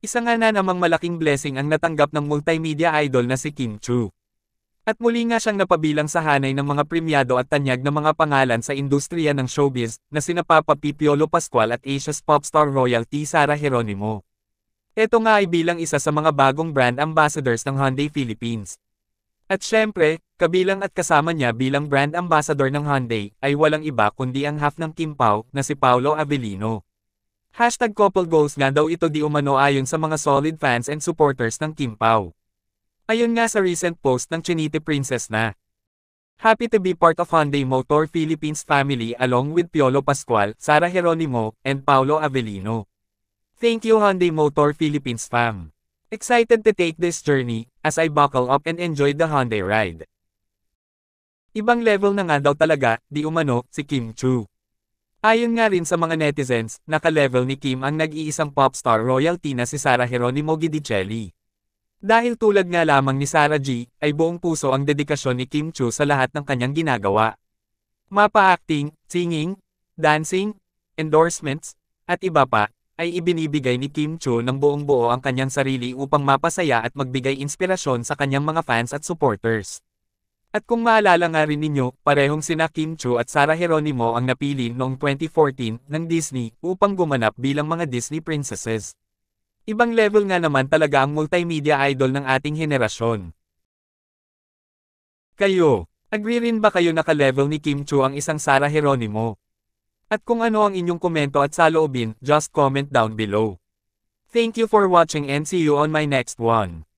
Isa nga na namang malaking blessing ang natanggap ng multimedia idol na si Kim Chu. At muli nga siyang napabilang sa hanay ng mga premiado at tanyag ng mga pangalan sa industriya ng showbiz na sina Papa Pipiolo Pascual at Asia's popstar royalty Sara Geronimo. Ito nga ay bilang isa sa mga bagong brand ambassadors ng Hyundai Philippines. At syempre, kabilang at kasama niya bilang brand ambassador ng Hyundai ay walang iba kundi ang half ng Kim Pao na si Paolo Avellino. Hashtag couple goals nga daw ito di umano ayon sa mga solid fans and supporters ng Kim Pao. Ayon nga sa recent post ng Chinite Princess na, Happy to be part of Hyundai Motor Philippines family along with Piolo Pascual, Sara Geronimo, and Paolo Avellino. Thank you Hyundai Motor Philippines fam. Excited to take this journey, as I buckle up and enjoy the Hyundai ride. Ibang level na nga daw talaga, di umano, si Kim Chu. Ayon nga rin sa mga netizens, naka-level ni Kim ang nag-iisang popstar royalty na si Sarah Geronimo Gidicelli. Dahil tulad nga lamang ni Sarah G, ay buong puso ang dedikasyon ni Kim Chu sa lahat ng kanyang ginagawa. Mapa-acting, singing, dancing, endorsements, at iba pa, ay ibinibigay ni Kim Chu ng buong buo ang kanyang sarili upang mapasaya at magbigay inspirasyon sa kanyang mga fans at supporters. At kung maalala nga rin ninyo, parehong sina Kim Cho at Sara Heronimo ang napili noong 2014 ng Disney upang gumanap bilang mga Disney princesses. Ibang level nga naman talaga ang multimedia idol ng ating henerasyon. Kayo, agree rin ba kayo na ka-level ni Kim Cho ang isang Sara Heronimo? At kung ano ang inyong komento at saloobin, just comment down below. Thank you for watching and see you on my next one.